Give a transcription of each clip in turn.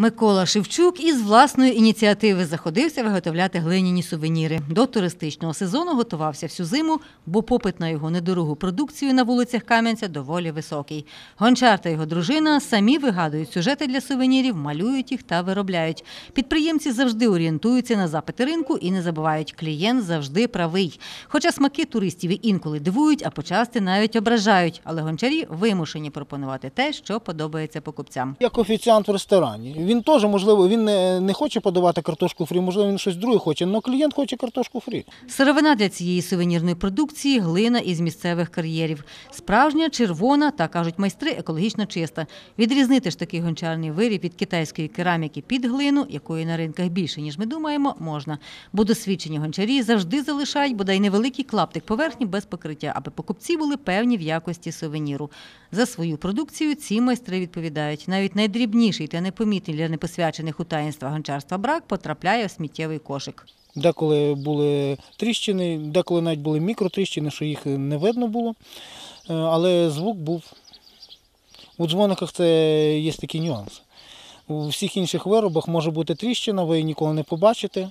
Микола Шевчук із власної ініціативи заходився виготовляти глиняні сувеніри. До туристичного сезону готувався всю зиму, бо попит на його недорогу продукцію на вулицях Кам'янця доволі високий. Гончар та його дружина самі вигадують сюжети для сувенірів, малюють їх та виробляють. Підприємці завжди орієнтуються на запити ринку і не забувають, клієнт завжди правий. Хоча смаки туристів інколи дивують, а почасти навіть ображають. Але гончарі вимушені пропонувати те, що подобається покупцям. Як офіціант в ресторані. Він теж, можливо, він не не хоче подавати картошку фрі, можливо, він щось друге хоче, але клієнт хоче картошку фрі. Сировина для цієї сувенірної продукції глина із місцевих кар'єрів. Справжня, червона та, кажуть майстри, екологічно чиста. Відрізнити ж такий гончарний виріб від китайської кераміки під глину, якої на ринках більше, ніж ми думаємо, можна. Бо досвідчені гончарі завжди залишають, бодай невеликий клаптик поверхні без покриття, аби покупці були певні в якості сувеніру. За свою продукцію ці майстри відповідають. Навіть найдрібніший та непомітний сміття для непосвячених у таїнства гончарства брак потрапляє в сміттєвий кошик. Деколи були тріщини, деколи навіть були мікротріщини, що їх не видно було, е, але звук був. У дзвониках це є такий нюанс. У всіх інших виробах може бути тріщина, ви її ніколи не побачите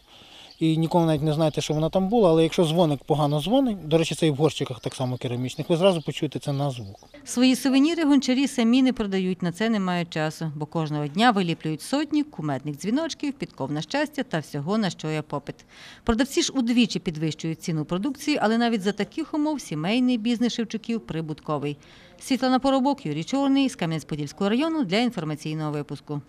і ніколи навіть не знаєте, що вона там була. Але якщо дзвоник погано дзвонить, до речі, це і в горщиках так само керамічних, ви зразу почуєте це на звук. Свої сувеніри гончарі самі не продають, на це не мають часу, бо кожного дня виліплюють сотні кумедних дзвіночків, підков на щастя та всього, на що є попит. Продавці ж удвічі підвищують ціну продукції, але навіть за таких умов сімейний бізнес Шевчуків прибутковий. Світлана Поробок, Юрій Чорний з Кам'янець-Подільського району для інформаційного випуску.